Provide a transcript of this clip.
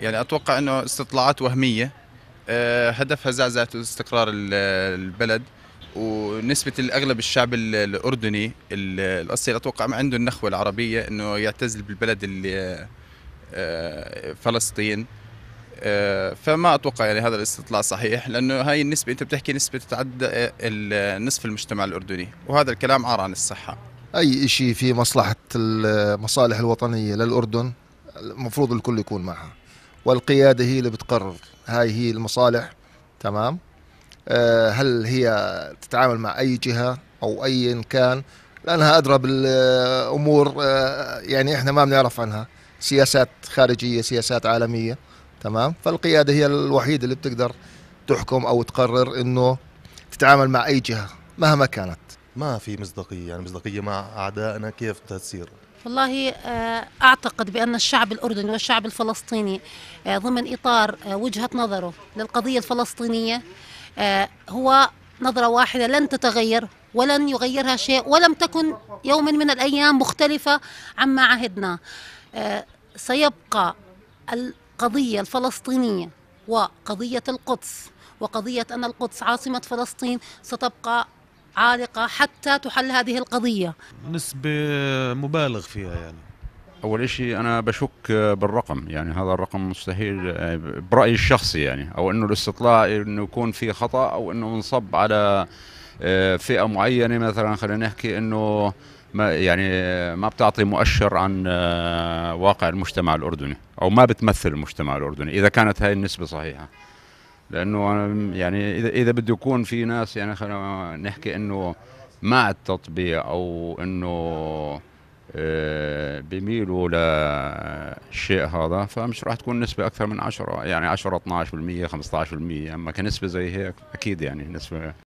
يعني اتوقع انه استطلاعات وهميه آه، هدفها زعزعه استقرار البلد ونسبة الأغلب الشعب الأردني الأصيل أتوقع ما عنده النخوة العربية أنه يعتزل بالبلد اللي آه، فلسطين آه، فما أتوقع يعني هذا الاستطلاع صحيح لأنه هاي النسبة أنت بتحكي نسبة تتعدى نصف المجتمع الأردني وهذا الكلام عار عن الصحة أي شيء في مصلحة المصالح الوطنية للأردن المفروض الكل يكون معها والقياده هي اللي بتقرر هاي هي المصالح تمام آه، هل هي تتعامل مع اي جهه او ايا كان لانها ادرى بالامور آه، يعني احنا ما بنعرف عنها سياسات خارجيه سياسات عالميه تمام فالقياده هي الوحيده اللي بتقدر تحكم او تقرر انه تتعامل مع اي جهه مهما كانت ما في مصداقيه يعني مصداقيه مع اعدائنا كيف تصير والله آه، أعتقد بأن الشعب الأردني والشعب الفلسطيني آه، ضمن إطار آه، وجهة نظره للقضية الفلسطينية هو نظرة واحدة لن تتغير ولن يغيرها شيء ولم تكن يوم من الأيام مختلفة عما عهدنا سيبقى القضية الفلسطينية وقضية القدس وقضية أن القدس عاصمة فلسطين ستبقى عالقة حتى تحل هذه القضية نسبة مبالغ فيها يعني أول شيء أنا بشك بالرقم يعني هذا الرقم مستحيل برأيي الشخصي يعني أو أنه الاستطلاع أنه يكون في خطأ أو أنه منصب على آه، فئة معينة مثلا خلينا نحكي أنه ما يعني ما بتعطي مؤشر عن آه، واقع المجتمع الأردني أو ما بتمثل المجتمع الأردني إذا كانت هاي النسبة صحيحة لانه يعني اذا اذا بده يكون في ناس يعني خلينا نحكي انه مع التطبيع او انه آه، بيميلوا للشيء هذا فمش راح تكون نسبة أكثر من 10 يعني 10 12% 15% أما كنسبة زي هيك أكيد يعني نسبة